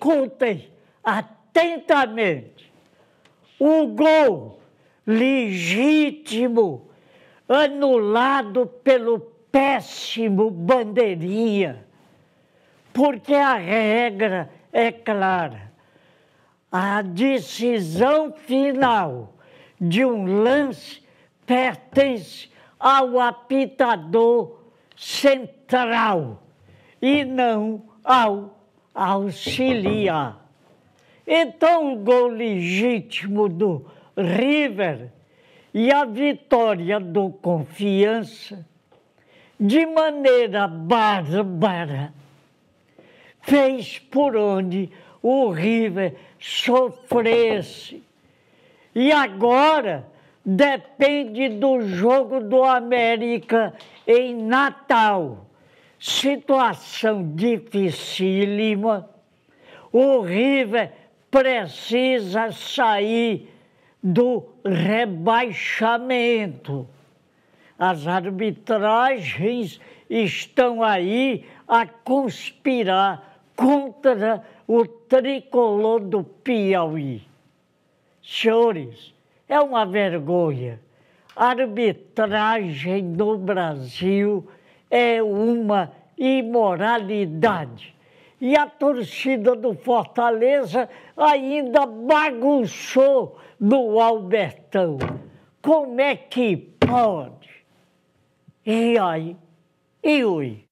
escutem atentamente o gol legítimo anulado pelo péssimo bandeirinha, porque a regra é clara. A decisão final de um lance pertence ao apitador central e não ao auxiliar. Então, o gol legítimo do River e a vitória do Confiança, de maneira bárbara, fez por onde o River sofresse. E agora depende do jogo do América em Natal situação dificílima, o River precisa sair do rebaixamento. As arbitragens estão aí a conspirar contra o tricolor do Piauí. Senhores, é uma vergonha. Arbitragem no Brasil é uma imoralidade. E a torcida do Fortaleza ainda bagunçou no Albertão. Como é que pode? E aí? E oi?